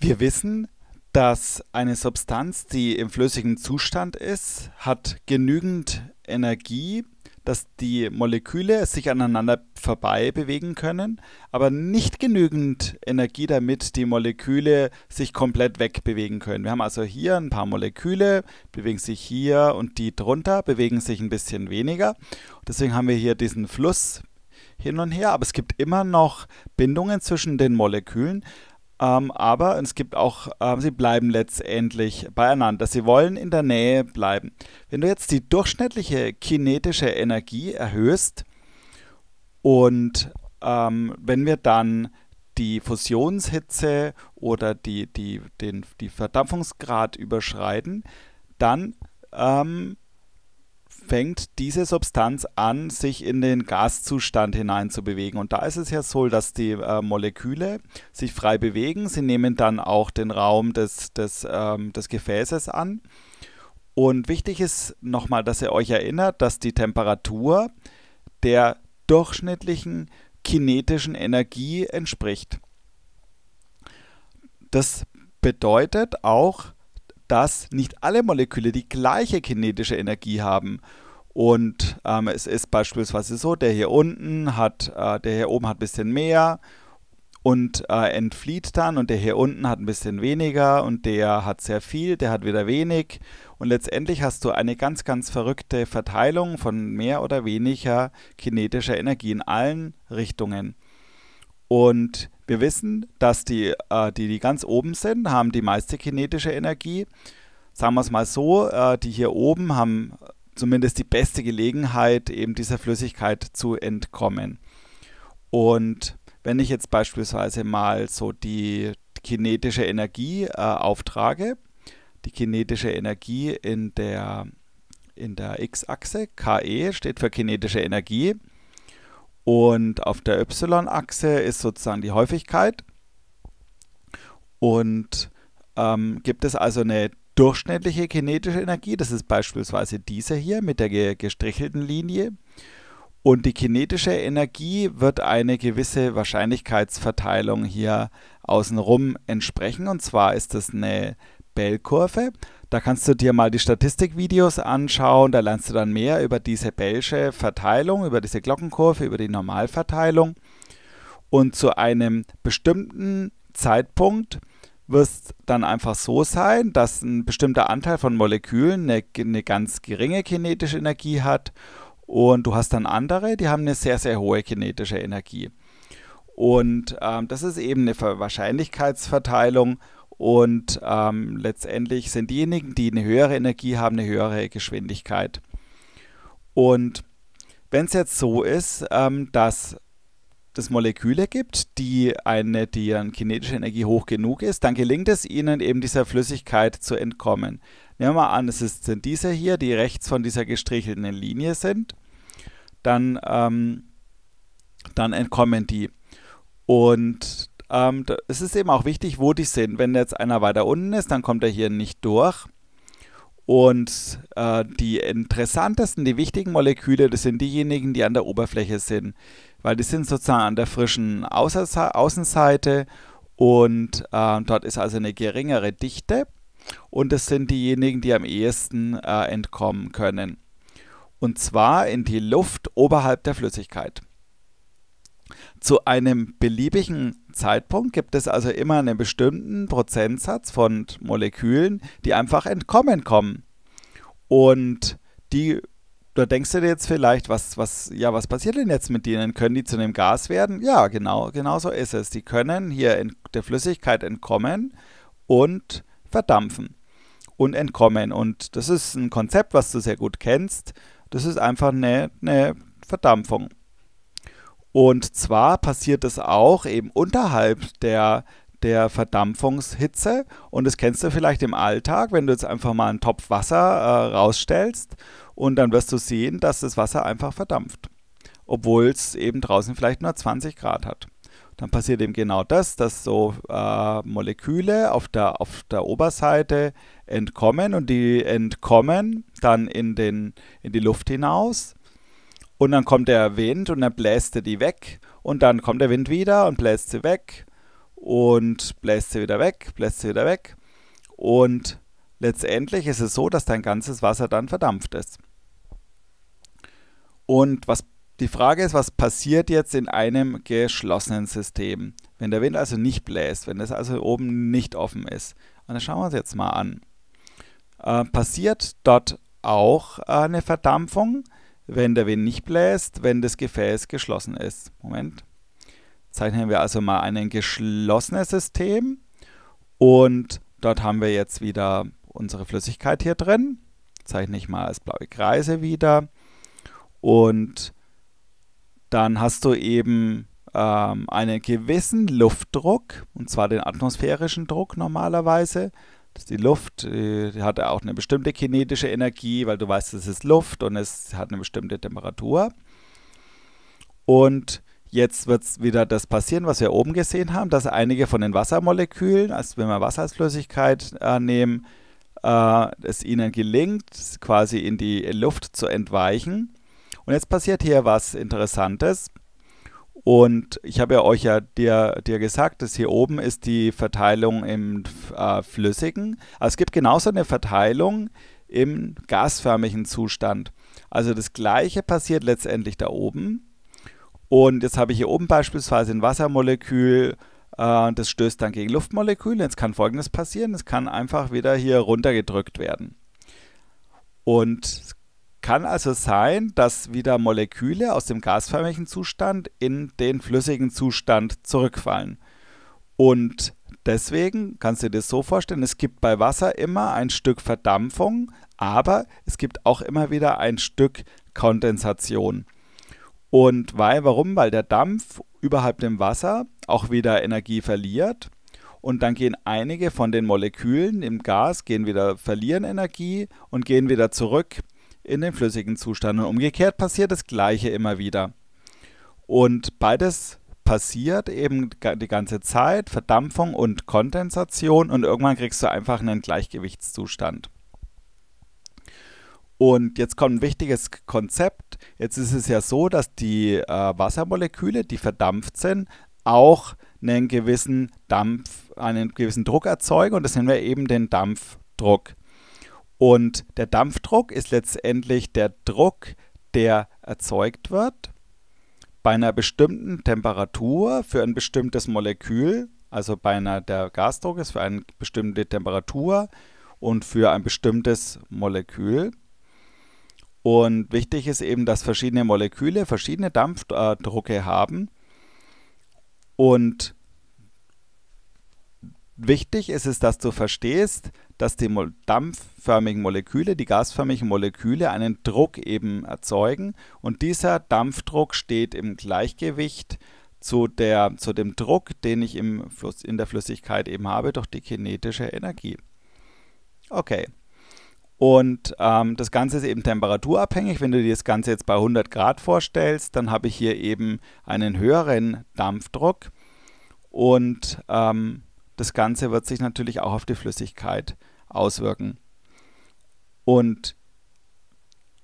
Wir wissen, dass eine Substanz, die im flüssigen Zustand ist, hat genügend Energie, dass die Moleküle sich aneinander vorbei bewegen können, aber nicht genügend Energie, damit die Moleküle sich komplett wegbewegen können. Wir haben also hier ein paar Moleküle, bewegen sich hier und die drunter, bewegen sich ein bisschen weniger. Deswegen haben wir hier diesen Fluss hin und her, aber es gibt immer noch Bindungen zwischen den Molekülen. Ähm, aber es gibt auch, äh, sie bleiben letztendlich beieinander. Sie wollen in der Nähe bleiben. Wenn du jetzt die durchschnittliche kinetische Energie erhöhst und ähm, wenn wir dann die Fusionshitze oder die, die, den, die Verdampfungsgrad überschreiten, dann ähm, fängt diese Substanz an, sich in den Gaszustand hineinzubewegen. Und da ist es ja so, dass die äh, Moleküle sich frei bewegen. Sie nehmen dann auch den Raum des, des, ähm, des Gefäßes an. Und wichtig ist nochmal, dass ihr euch erinnert, dass die Temperatur der durchschnittlichen kinetischen Energie entspricht. Das bedeutet auch, dass nicht alle Moleküle die gleiche kinetische Energie haben. Und ähm, es ist beispielsweise so, der hier unten hat, äh, der hier oben hat ein bisschen mehr und äh, entflieht dann und der hier unten hat ein bisschen weniger und der hat sehr viel, der hat wieder wenig. Und letztendlich hast du eine ganz, ganz verrückte Verteilung von mehr oder weniger kinetischer Energie in allen Richtungen. Und wir wissen, dass die, äh, die, die ganz oben sind, haben die meiste kinetische Energie. Sagen wir es mal so, äh, die hier oben haben zumindest die beste Gelegenheit, eben dieser Flüssigkeit zu entkommen. Und wenn ich jetzt beispielsweise mal so die kinetische Energie äh, auftrage, die kinetische Energie in der, in der X-Achse, KE steht für kinetische Energie, und auf der Y-Achse ist sozusagen die Häufigkeit. Und ähm, gibt es also eine durchschnittliche kinetische Energie, das ist beispielsweise diese hier mit der gestrichelten Linie. Und die kinetische Energie wird eine gewisse Wahrscheinlichkeitsverteilung hier außenrum entsprechen. Und zwar ist das eine Bell-Kurve. Da kannst du dir mal die Statistikvideos anschauen, da lernst du dann mehr über diese Bellsche Verteilung, über diese Glockenkurve, über die Normalverteilung. Und zu einem bestimmten Zeitpunkt wirst dann einfach so sein, dass ein bestimmter Anteil von Molekülen eine, eine ganz geringe kinetische Energie hat und du hast dann andere, die haben eine sehr, sehr hohe kinetische Energie. Und ähm, das ist eben eine Wahrscheinlichkeitsverteilung und ähm, letztendlich sind diejenigen, die eine höhere Energie haben, eine höhere Geschwindigkeit. Und wenn es jetzt so ist, ähm, dass es Moleküle gibt, die eine, deren kinetische Energie hoch genug ist, dann gelingt es ihnen eben dieser Flüssigkeit zu entkommen. Nehmen wir mal an, es ist, sind diese hier, die rechts von dieser gestrichelten Linie sind, dann, ähm, dann entkommen die. Und ähm, es ist eben auch wichtig, wo die sind. Wenn jetzt einer weiter unten ist, dann kommt er hier nicht durch. Und äh, die interessantesten, die wichtigen Moleküle, das sind diejenigen, die an der Oberfläche sind, weil die sind sozusagen an der frischen Außerse Außenseite und äh, dort ist also eine geringere Dichte und das sind diejenigen, die am ehesten äh, entkommen können. Und zwar in die Luft oberhalb der Flüssigkeit. Zu einem beliebigen Zeitpunkt gibt es also immer einen bestimmten Prozentsatz von Molekülen, die einfach entkommen kommen. Und die, da denkst du dir jetzt vielleicht, was, was, ja, was passiert denn jetzt mit denen? Können die zu einem Gas werden? Ja, genau, genau so ist es. Die können hier der Flüssigkeit entkommen und verdampfen und entkommen. Und das ist ein Konzept, was du sehr gut kennst. Das ist einfach eine, eine Verdampfung. Und zwar passiert es auch eben unterhalb der der Verdampfungshitze. Und das kennst du vielleicht im Alltag, wenn du jetzt einfach mal einen Topf Wasser äh, rausstellst und dann wirst du sehen, dass das Wasser einfach verdampft, obwohl es eben draußen vielleicht nur 20 Grad hat. Dann passiert eben genau das, dass so äh, Moleküle auf der, auf der Oberseite entkommen und die entkommen dann in, den, in die Luft hinaus und dann kommt der Wind und dann bläst er die weg. Und dann kommt der Wind wieder und bläst sie weg. Und bläst sie wieder weg, bläst sie wieder weg. Und letztendlich ist es so, dass dein ganzes Wasser dann verdampft ist. Und was die Frage ist, was passiert jetzt in einem geschlossenen System, wenn der Wind also nicht bläst, wenn das also oben nicht offen ist? Und das schauen wir uns jetzt mal an. Äh, passiert dort auch äh, eine Verdampfung? wenn der Wind nicht bläst, wenn das Gefäß geschlossen ist. Moment. Zeichnen wir also mal ein geschlossenes System und dort haben wir jetzt wieder unsere Flüssigkeit hier drin. Zeichne ich mal als blaue Kreise wieder und dann hast du eben ähm, einen gewissen Luftdruck, und zwar den atmosphärischen Druck normalerweise, die Luft äh, die hat auch eine bestimmte kinetische Energie, weil du weißt, es ist Luft und es hat eine bestimmte Temperatur. Und jetzt wird wieder das passieren, was wir oben gesehen haben, dass einige von den Wassermolekülen, also wenn wir Wasser als Flüssigkeit äh, nehmen, äh, es ihnen gelingt, quasi in die Luft zu entweichen. Und jetzt passiert hier was Interessantes. Und ich habe ja euch ja dir, dir gesagt, dass hier oben ist die Verteilung im äh, Flüssigen. Also es gibt genauso eine Verteilung im gasförmigen Zustand. Also das gleiche passiert letztendlich da oben. Und jetzt habe ich hier oben beispielsweise ein Wassermolekül, äh, das stößt dann gegen Luftmoleküle. Jetzt kann folgendes passieren, es kann einfach wieder hier runtergedrückt werden. Und es kann also sein, dass wieder Moleküle aus dem gasförmigen Zustand in den flüssigen Zustand zurückfallen. Und deswegen kannst du dir das so vorstellen, es gibt bei Wasser immer ein Stück Verdampfung, aber es gibt auch immer wieder ein Stück Kondensation. Und weil, warum? Weil der Dampf überhalb dem Wasser auch wieder Energie verliert und dann gehen einige von den Molekülen im Gas gehen wieder verlieren Energie und gehen wieder zurück in den flüssigen Zustand. Und umgekehrt passiert das Gleiche immer wieder. Und beides passiert eben die ganze Zeit, Verdampfung und Kondensation und irgendwann kriegst du einfach einen Gleichgewichtszustand. Und jetzt kommt ein wichtiges Konzept. Jetzt ist es ja so, dass die äh, Wassermoleküle, die verdampft sind, auch einen gewissen Dampf, einen gewissen Druck erzeugen und das nennen wir eben den Dampfdruck. Und der Dampfdruck ist letztendlich der Druck, der erzeugt wird bei einer bestimmten Temperatur für ein bestimmtes Molekül, also bei einer, der Gasdruck ist für eine bestimmte Temperatur und für ein bestimmtes Molekül. Und wichtig ist eben, dass verschiedene Moleküle verschiedene Dampfdrucke haben. Und Wichtig ist es, dass du verstehst, dass die dampfförmigen Moleküle, die gasförmigen Moleküle einen Druck eben erzeugen und dieser Dampfdruck steht im Gleichgewicht zu, der, zu dem Druck, den ich im Fluss, in der Flüssigkeit eben habe durch die kinetische Energie. Okay. Und ähm, das Ganze ist eben temperaturabhängig. Wenn du dir das Ganze jetzt bei 100 Grad vorstellst, dann habe ich hier eben einen höheren Dampfdruck und ähm, das Ganze wird sich natürlich auch auf die Flüssigkeit auswirken. Und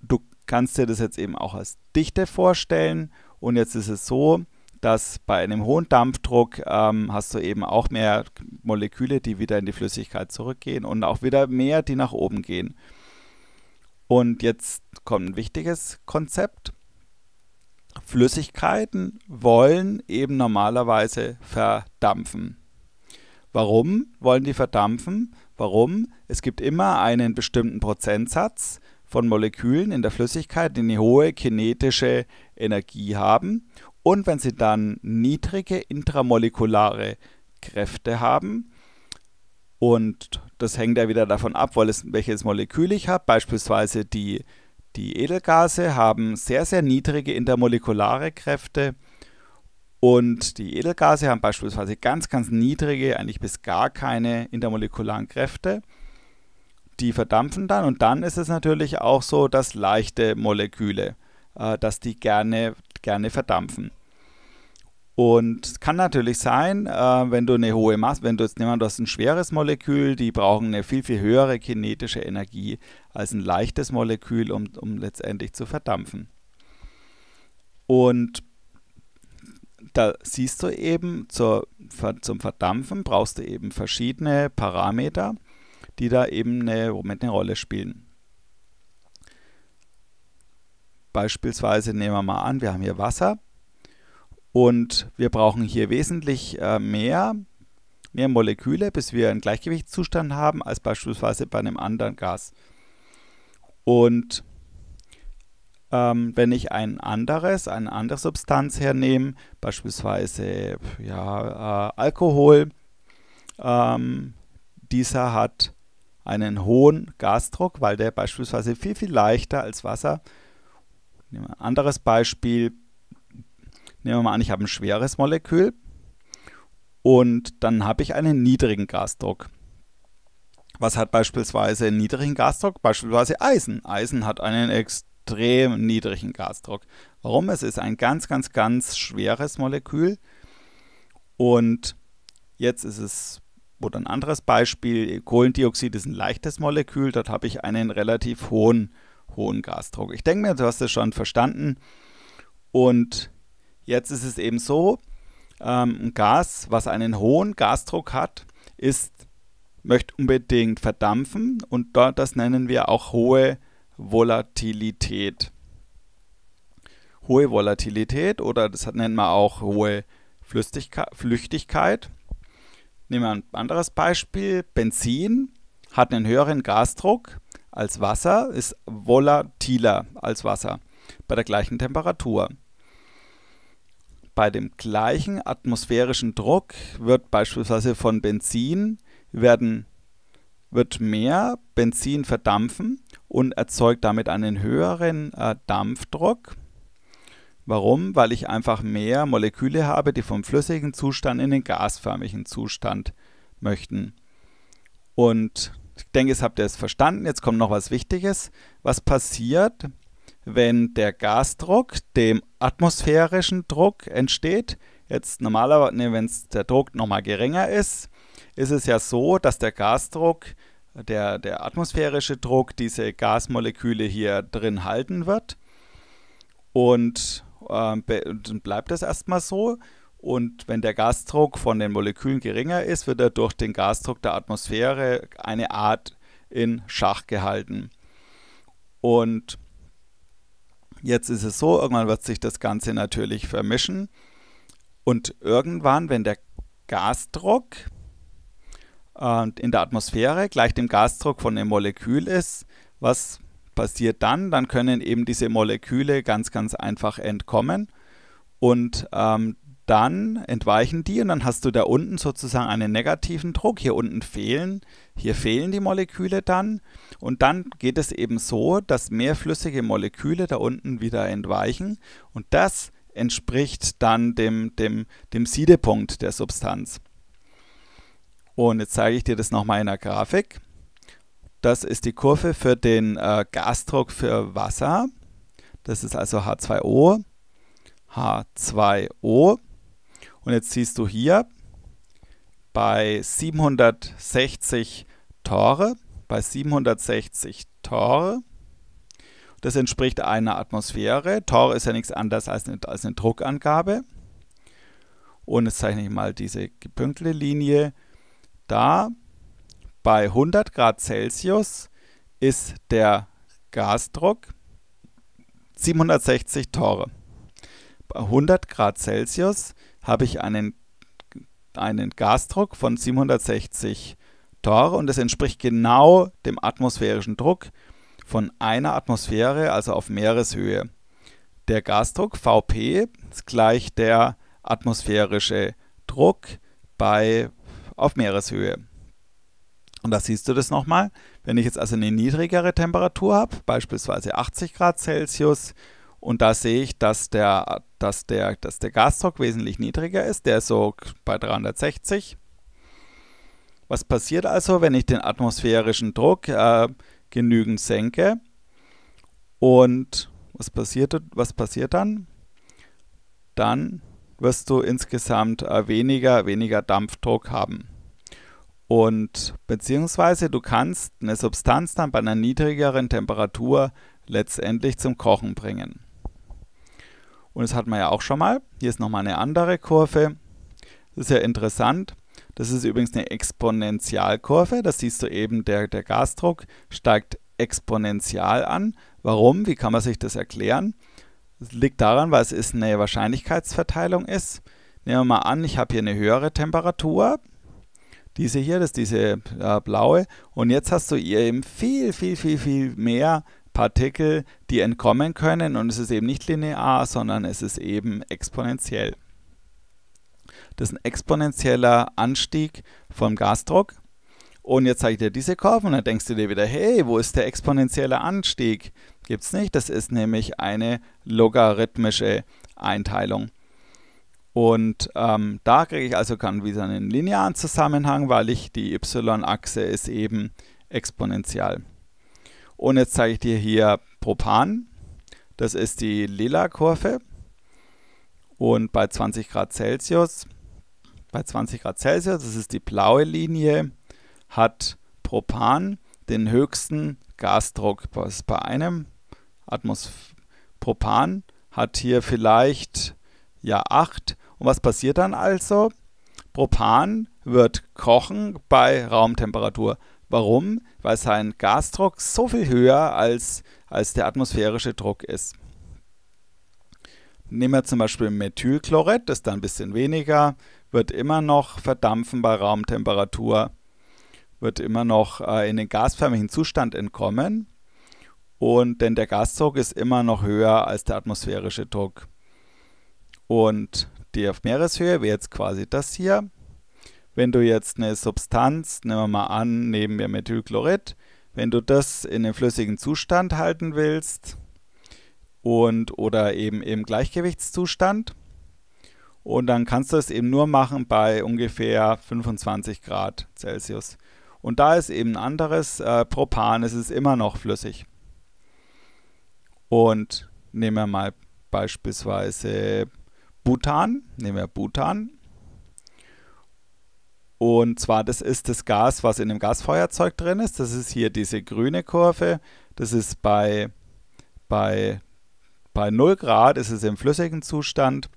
du kannst dir das jetzt eben auch als Dichte vorstellen. Und jetzt ist es so, dass bei einem hohen Dampfdruck ähm, hast du eben auch mehr Moleküle, die wieder in die Flüssigkeit zurückgehen und auch wieder mehr, die nach oben gehen. Und jetzt kommt ein wichtiges Konzept. Flüssigkeiten wollen eben normalerweise verdampfen. Warum wollen die verdampfen? Warum? Es gibt immer einen bestimmten Prozentsatz von Molekülen in der Flüssigkeit, die eine hohe kinetische Energie haben. Und wenn sie dann niedrige intramolekulare Kräfte haben, und das hängt ja wieder davon ab, welches Molekül ich habe, beispielsweise die, die Edelgase haben sehr, sehr niedrige intermolekulare Kräfte und die Edelgase haben beispielsweise ganz, ganz niedrige, eigentlich bis gar keine intermolekularen Kräfte. Die verdampfen dann und dann ist es natürlich auch so, dass leichte Moleküle, äh, dass die gerne, gerne verdampfen. Und es kann natürlich sein, äh, wenn du eine hohe Masse, wenn du jetzt niemand, du hast ein schweres Molekül, die brauchen eine viel, viel höhere kinetische Energie als ein leichtes Molekül, um, um letztendlich zu verdampfen. Und da siehst du eben, zur, zum Verdampfen brauchst du eben verschiedene Parameter, die da eben eine, eine Rolle spielen. Beispielsweise nehmen wir mal an, wir haben hier Wasser und wir brauchen hier wesentlich äh, mehr, mehr Moleküle, bis wir einen Gleichgewichtszustand haben, als beispielsweise bei einem anderen Gas. Und ähm, wenn ich ein anderes, eine andere Substanz hernehme, beispielsweise ja, äh, Alkohol, ähm, dieser hat einen hohen Gasdruck, weil der beispielsweise viel, viel leichter als Wasser. Nehmen wir ein anderes Beispiel. Nehmen wir mal an, ich habe ein schweres Molekül und dann habe ich einen niedrigen Gasdruck. Was hat beispielsweise einen niedrigen Gasdruck? Beispielsweise Eisen. Eisen hat einen extrem extrem niedrigen Gasdruck. Warum? Es ist ein ganz, ganz, ganz schweres Molekül. Und jetzt ist es, oder ein anderes Beispiel, Kohlendioxid ist ein leichtes Molekül, dort habe ich einen relativ hohen, hohen Gasdruck. Ich denke mir, du hast es schon verstanden. Und jetzt ist es eben so, ähm, ein Gas, was einen hohen Gasdruck hat, ist, möchte unbedingt verdampfen und dort, das nennen wir auch hohe Gasdruck. Volatilität. Hohe Volatilität oder das nennen wir auch hohe Flüchtigkeit. Nehmen wir ein anderes Beispiel. Benzin hat einen höheren Gasdruck als Wasser, ist volatiler als Wasser bei der gleichen Temperatur. Bei dem gleichen atmosphärischen Druck wird beispielsweise von Benzin werden wird mehr Benzin verdampfen und erzeugt damit einen höheren äh, Dampfdruck. Warum? Weil ich einfach mehr Moleküle habe, die vom flüssigen Zustand in den gasförmigen Zustand möchten. Und ich denke, jetzt habt ihr es verstanden. Jetzt kommt noch was Wichtiges. Was passiert, wenn der Gasdruck dem atmosphärischen Druck entsteht? Jetzt normalerweise, nee, wenn der Druck nochmal geringer ist, ist es ja so, dass der Gasdruck, der, der atmosphärische Druck, diese Gasmoleküle hier drin halten wird. Und äh, dann bleibt das erstmal so. Und wenn der Gasdruck von den Molekülen geringer ist, wird er durch den Gasdruck der Atmosphäre eine Art in Schach gehalten. Und jetzt ist es so, irgendwann wird sich das Ganze natürlich vermischen. Und irgendwann, wenn der Gasdruck in der Atmosphäre gleich dem Gasdruck von dem Molekül ist, was passiert dann? Dann können eben diese Moleküle ganz, ganz einfach entkommen und ähm, dann entweichen die und dann hast du da unten sozusagen einen negativen Druck. Hier unten fehlen, hier fehlen die Moleküle dann und dann geht es eben so, dass mehr flüssige Moleküle da unten wieder entweichen und das entspricht dann dem, dem, dem Siedepunkt der Substanz. Und jetzt zeige ich dir das nochmal in der Grafik. Das ist die Kurve für den äh, Gasdruck für Wasser. Das ist also H2O, H2O. Und jetzt siehst du hier bei 760 Tore, bei 760 Tore, das entspricht einer Atmosphäre. Tore ist ja nichts anderes als eine, als eine Druckangabe. Und jetzt zeichne ich mal diese gepünktelte Linie da bei 100 Grad Celsius ist der Gasdruck 760 Tore. Bei 100 Grad Celsius habe ich einen, einen Gasdruck von 760 Tore und das entspricht genau dem atmosphärischen Druck von einer Atmosphäre, also auf Meereshöhe. Der Gasdruck Vp ist gleich der atmosphärische Druck bei auf Meereshöhe. Und da siehst du das nochmal. Wenn ich jetzt also eine niedrigere Temperatur habe, beispielsweise 80 Grad Celsius, und da sehe ich, dass der, dass der, dass der Gasdruck wesentlich niedriger ist, der ist so bei 360. Was passiert also, wenn ich den atmosphärischen Druck äh, genügend senke? Und was passiert, was passiert dann? Dann wirst du insgesamt äh, weniger, weniger Dampfdruck haben. Und beziehungsweise du kannst eine Substanz dann bei einer niedrigeren Temperatur letztendlich zum Kochen bringen. Und das hat man ja auch schon mal. Hier ist nochmal eine andere Kurve. Das ist ja interessant. Das ist übrigens eine Exponentialkurve. Das siehst du eben, der, der Gasdruck steigt exponential an. Warum? Wie kann man sich das erklären? Das liegt daran, weil es ist eine Wahrscheinlichkeitsverteilung ist. Nehmen wir mal an, ich habe hier eine höhere Temperatur, diese hier, das ist diese äh, blaue. Und jetzt hast du eben viel, viel, viel, viel mehr Partikel, die entkommen können. Und es ist eben nicht linear, sondern es ist eben exponentiell. Das ist ein exponentieller Anstieg vom Gasdruck. Und jetzt zeige ich dir diese Kurve und dann denkst du dir wieder, hey, wo ist der exponentielle Anstieg? Gibt es nicht. Das ist nämlich eine logarithmische Einteilung. Und ähm, da kriege ich also dann wieder einen linearen Zusammenhang, weil ich die y-Achse ist eben exponentiell. Und jetzt zeige ich dir hier Propan. Das ist die lila Kurve. Und bei 20 Grad Celsius, bei 20 Grad Celsius, das ist die blaue Linie, hat Propan den höchsten Gasdruck. Was bei einem Atmos Propan hat hier vielleicht ja 8 und was passiert dann also? Propan wird kochen bei Raumtemperatur. Warum? Weil sein Gasdruck so viel höher als, als der atmosphärische Druck ist. Nehmen wir zum Beispiel Methylchlorid, das ist dann ein bisschen weniger, wird immer noch verdampfen bei Raumtemperatur, wird immer noch äh, in den gasförmigen Zustand entkommen. Und denn der Gasdruck ist immer noch höher als der atmosphärische Druck. Und die auf Meereshöhe wäre jetzt quasi das hier. Wenn du jetzt eine Substanz, nehmen wir mal an, nehmen wir Methylchlorid, wenn du das in einem flüssigen Zustand halten willst und oder eben im Gleichgewichtszustand und dann kannst du es eben nur machen bei ungefähr 25 Grad Celsius. Und da ist eben ein anderes äh, Propan, es ist immer noch flüssig. Und nehmen wir mal beispielsweise Butan, nehmen wir Butan. Und zwar, das ist das Gas, was in dem Gasfeuerzeug drin ist. Das ist hier diese grüne Kurve. Das ist bei, bei, bei 0 Grad, ist es im flüssigen Zustand.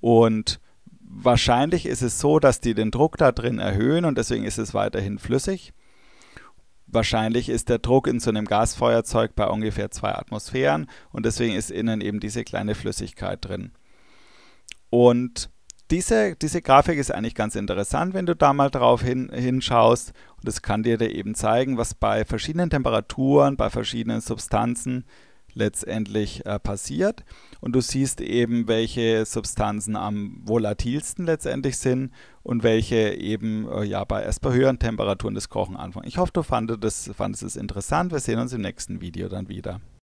Und wahrscheinlich ist es so, dass die den Druck da drin erhöhen und deswegen ist es weiterhin flüssig. Wahrscheinlich ist der Druck in so einem Gasfeuerzeug bei ungefähr 2 Atmosphären und deswegen ist innen eben diese kleine Flüssigkeit drin. Und diese, diese Grafik ist eigentlich ganz interessant, wenn du da mal drauf hin, hinschaust. Und das kann dir da eben zeigen, was bei verschiedenen Temperaturen, bei verschiedenen Substanzen letztendlich äh, passiert. Und du siehst eben, welche Substanzen am volatilsten letztendlich sind und welche eben äh, ja bei erst bei höheren Temperaturen das Kochen anfangen. Ich hoffe, du fandest es fandest interessant. Wir sehen uns im nächsten Video dann wieder.